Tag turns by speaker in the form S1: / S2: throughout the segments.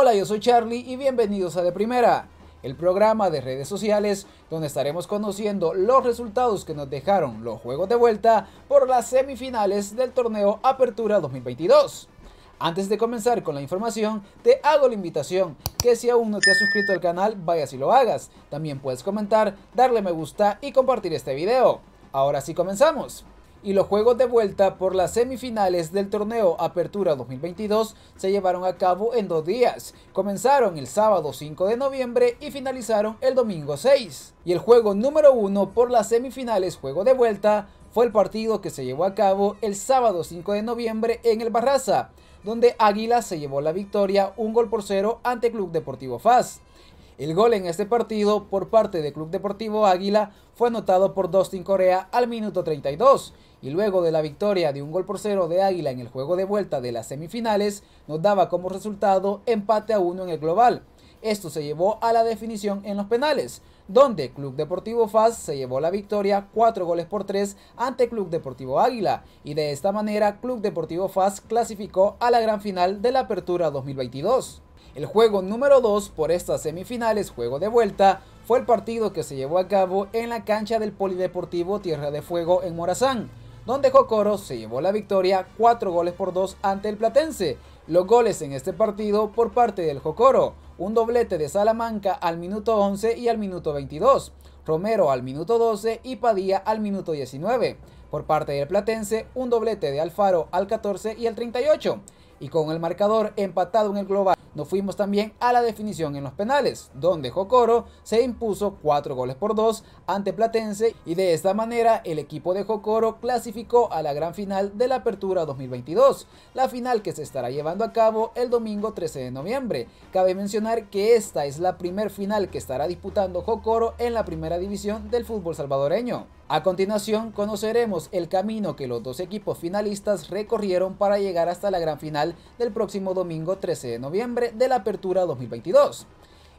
S1: Hola, yo soy Charlie y bienvenidos a De Primera, el programa de redes sociales donde estaremos conociendo los resultados que nos dejaron los juegos de vuelta por las semifinales del torneo Apertura 2022. Antes de comenzar con la información, te hago la invitación que si aún no te has suscrito al canal, vayas y lo hagas. También puedes comentar, darle me gusta y compartir este video. Ahora sí comenzamos y los juegos de vuelta por las semifinales del torneo Apertura 2022 se llevaron a cabo en dos días. Comenzaron el sábado 5 de noviembre y finalizaron el domingo 6. Y el juego número 1 por las semifinales juego de vuelta fue el partido que se llevó a cabo el sábado 5 de noviembre en el Barraza, donde Águila se llevó la victoria un gol por cero ante Club Deportivo FAS. El gol en este partido por parte de Club Deportivo Águila fue anotado por Dustin Corea al minuto 32 y luego de la victoria de un gol por cero de Águila en el juego de vuelta de las semifinales nos daba como resultado empate a uno en el global. Esto se llevó a la definición en los penales, donde Club Deportivo Faz se llevó la victoria 4 goles por 3 ante Club Deportivo Águila y de esta manera Club Deportivo Faz clasificó a la gran final de la Apertura 2022. El juego número 2 por estas semifinales, juego de vuelta, fue el partido que se llevó a cabo en la cancha del Polideportivo Tierra de Fuego en Morazán, donde Jocoro se llevó la victoria 4 goles por 2 ante el Platense. Los goles en este partido por parte del Jocoro, un doblete de Salamanca al minuto 11 y al minuto 22, Romero al minuto 12 y Padilla al minuto 19. Por parte del Platense, un doblete de Alfaro al 14 y al 38 y con el marcador empatado en el global. Nos fuimos también a la definición en los penales, donde Jocoro se impuso 4 goles por 2 ante Platense y de esta manera el equipo de Jocoro clasificó a la gran final de la Apertura 2022, la final que se estará llevando a cabo el domingo 13 de noviembre. Cabe mencionar que esta es la primer final que estará disputando Jocoro en la primera división del fútbol salvadoreño. A continuación conoceremos el camino que los dos equipos finalistas recorrieron para llegar hasta la gran final del próximo domingo 13 de noviembre de la Apertura 2022.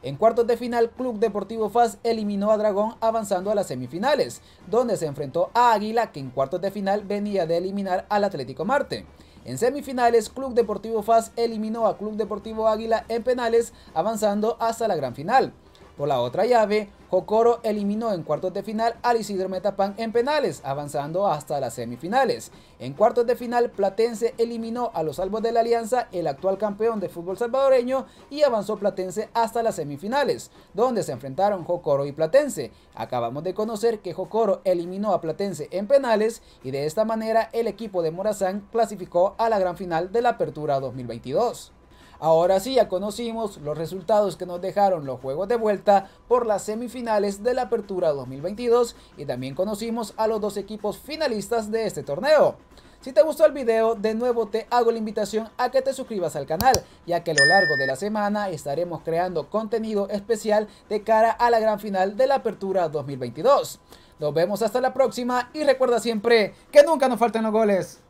S1: En cuartos de final, Club Deportivo FAS eliminó a Dragón avanzando a las semifinales, donde se enfrentó a Águila que en cuartos de final venía de eliminar al Atlético Marte. En semifinales, Club Deportivo FAS eliminó a Club Deportivo Águila en penales avanzando hasta la gran final. Por la otra llave, Jokoro eliminó en cuartos de final a Isidro Metapan en penales, avanzando hasta las semifinales. En cuartos de final, Platense eliminó a los salvos de la Alianza, el actual campeón de fútbol salvadoreño, y avanzó Platense hasta las semifinales, donde se enfrentaron Jokoro y Platense. Acabamos de conocer que Jokoro eliminó a Platense en penales y de esta manera el equipo de Morazán clasificó a la gran final de la Apertura 2022. Ahora sí, ya conocimos los resultados que nos dejaron los juegos de vuelta por las semifinales de la Apertura 2022 y también conocimos a los dos equipos finalistas de este torneo. Si te gustó el video, de nuevo te hago la invitación a que te suscribas al canal, ya que a lo largo de la semana estaremos creando contenido especial de cara a la gran final de la Apertura 2022. Nos vemos hasta la próxima y recuerda siempre que nunca nos faltan los goles.